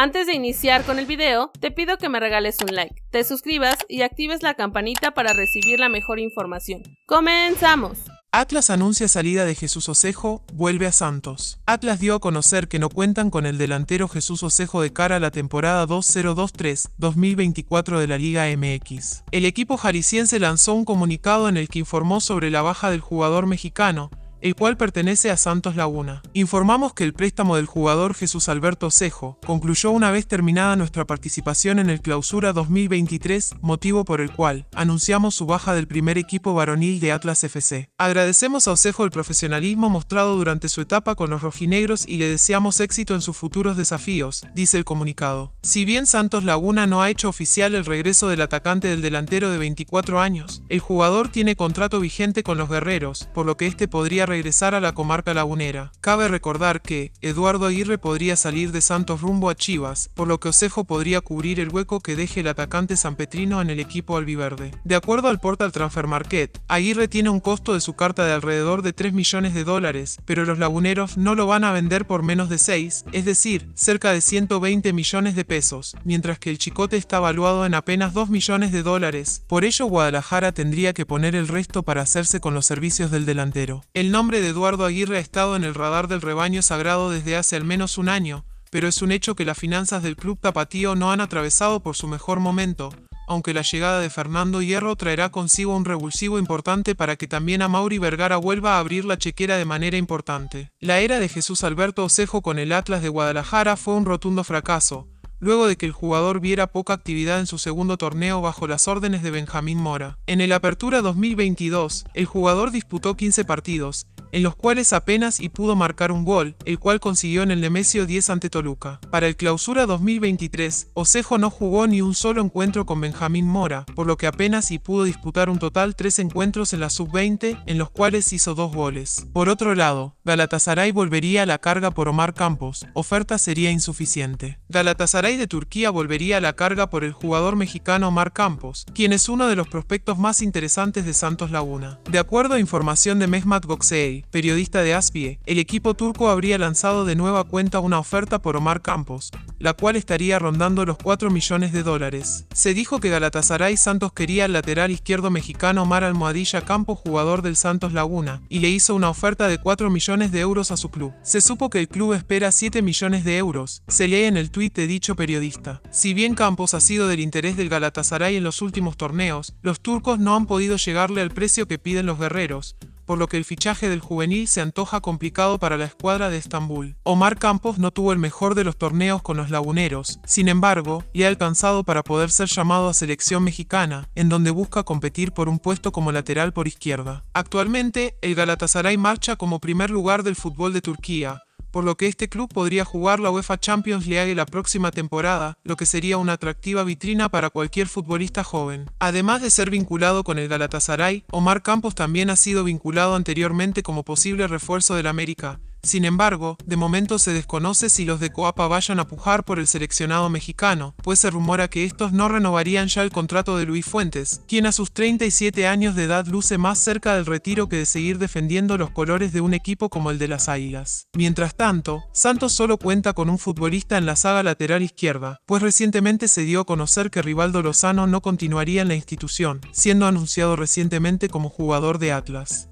Antes de iniciar con el video, te pido que me regales un like, te suscribas y actives la campanita para recibir la mejor información. ¡Comenzamos! Atlas anuncia salida de Jesús Osejo, vuelve a Santos. Atlas dio a conocer que no cuentan con el delantero Jesús Osejo de cara a la temporada 2023-2024 de la Liga MX. El equipo jariciense lanzó un comunicado en el que informó sobre la baja del jugador mexicano, el cual pertenece a Santos Laguna. Informamos que el préstamo del jugador Jesús Alberto Cejo concluyó una vez terminada nuestra participación en el Clausura 2023, motivo por el cual anunciamos su baja del primer equipo varonil de Atlas FC. Agradecemos a Osejo el profesionalismo mostrado durante su etapa con los rojinegros y le deseamos éxito en sus futuros desafíos, dice el comunicado. Si bien Santos Laguna no ha hecho oficial el regreso del atacante del delantero de 24 años, el jugador tiene contrato vigente con los guerreros, por lo que este podría regresar a la comarca lagunera. Cabe recordar que Eduardo Aguirre podría salir de Santos rumbo a Chivas, por lo que Osejo podría cubrir el hueco que deje el atacante Petrino en el equipo albiverde. De acuerdo al portal Transfer Market, Aguirre tiene un costo de su carta de alrededor de 3 millones de dólares, pero los laguneros no lo van a vender por menos de 6, es decir, cerca de 120 millones de pesos, mientras que el chicote está valuado en apenas 2 millones de dólares. Por ello Guadalajara tendría que poner el resto para hacerse con los servicios del delantero. El nombre de Eduardo Aguirre ha estado en el radar del rebaño sagrado desde hace al menos un año, pero es un hecho que las finanzas del club tapatío no han atravesado por su mejor momento, aunque la llegada de Fernando Hierro traerá consigo un revulsivo importante para que también a Mauri Vergara vuelva a abrir la chequera de manera importante. La era de Jesús Alberto Osejo con el Atlas de Guadalajara fue un rotundo fracaso, luego de que el jugador viera poca actividad en su segundo torneo bajo las órdenes de Benjamín Mora. En el Apertura 2022, el jugador disputó 15 partidos, en los cuales apenas y pudo marcar un gol, el cual consiguió en el Nemesio 10 ante Toluca. Para el clausura 2023, Osejo no jugó ni un solo encuentro con Benjamín Mora, por lo que apenas y pudo disputar un total tres encuentros en la sub-20, en los cuales hizo dos goles. Por otro lado, Galatasaray volvería a la carga por Omar Campos, oferta sería insuficiente. Galatasaray de Turquía volvería a la carga por el jugador mexicano Omar Campos, quien es uno de los prospectos más interesantes de Santos Laguna. De acuerdo a información de Mesmat boxei periodista de Aspie, el equipo turco habría lanzado de nueva cuenta una oferta por Omar Campos, la cual estaría rondando los 4 millones de dólares. Se dijo que Galatasaray Santos quería al lateral izquierdo mexicano Omar Almohadilla Campos, jugador del Santos Laguna, y le hizo una oferta de 4 millones de euros a su club. Se supo que el club espera 7 millones de euros, se lee en el tuit de dicho periodista. Si bien Campos ha sido del interés del Galatasaray en los últimos torneos, los turcos no han podido llegarle al precio que piden los guerreros, por lo que el fichaje del juvenil se antoja complicado para la escuadra de Estambul. Omar Campos no tuvo el mejor de los torneos con los laguneros, sin embargo, y ha alcanzado para poder ser llamado a selección mexicana, en donde busca competir por un puesto como lateral por izquierda. Actualmente, el Galatasaray marcha como primer lugar del fútbol de Turquía, por lo que este club podría jugar la UEFA Champions League la próxima temporada, lo que sería una atractiva vitrina para cualquier futbolista joven. Además de ser vinculado con el Galatasaray, Omar Campos también ha sido vinculado anteriormente como posible refuerzo del América, sin embargo, de momento se desconoce si los de Coapa vayan a pujar por el seleccionado mexicano, pues se rumora que estos no renovarían ya el contrato de Luis Fuentes, quien a sus 37 años de edad luce más cerca del retiro que de seguir defendiendo los colores de un equipo como el de las Águilas. Mientras tanto, Santos solo cuenta con un futbolista en la saga lateral izquierda, pues recientemente se dio a conocer que Rivaldo Lozano no continuaría en la institución, siendo anunciado recientemente como jugador de Atlas.